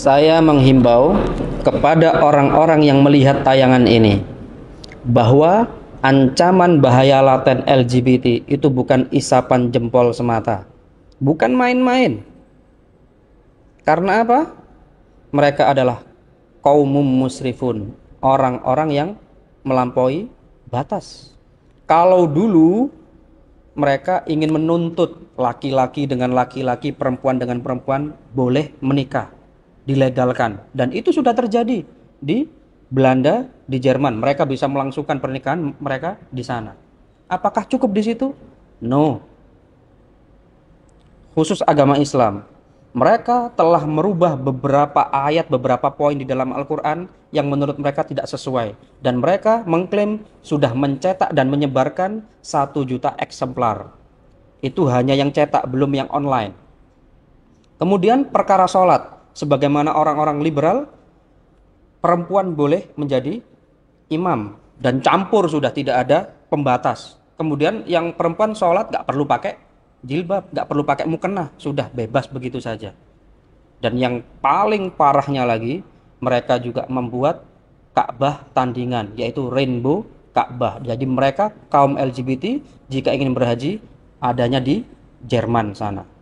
saya menghimbau kepada orang-orang yang melihat tayangan ini bahwa ancaman bahaya laten LGBT itu bukan isapan jempol semata. Bukan main-main. Karena apa? Mereka adalah kaumum musrifun, orang-orang yang melampaui batas. Kalau dulu mereka ingin menuntut laki-laki dengan laki-laki, perempuan dengan perempuan boleh menikah dilegalkan dan itu sudah terjadi di Belanda, di Jerman. Mereka bisa melangsungkan pernikahan mereka di sana. Apakah cukup di situ? No. Khusus agama Islam, mereka telah merubah beberapa ayat, beberapa poin di dalam Al-Quran yang menurut mereka tidak sesuai. Dan mereka mengklaim sudah mencetak dan menyebarkan satu juta eksemplar. Itu hanya yang cetak, belum yang online. Kemudian perkara sholat sebagaimana orang-orang liberal perempuan boleh menjadi imam dan campur sudah tidak ada pembatas. Kemudian yang perempuan sholat nggak perlu pakai jilbab, nggak perlu pakai mukena, sudah bebas begitu saja. Dan yang paling parahnya lagi, mereka juga membuat Ka'bah tandingan, yaitu Rainbow Ka'bah. Jadi mereka kaum LGBT jika ingin berhaji adanya di Jerman sana.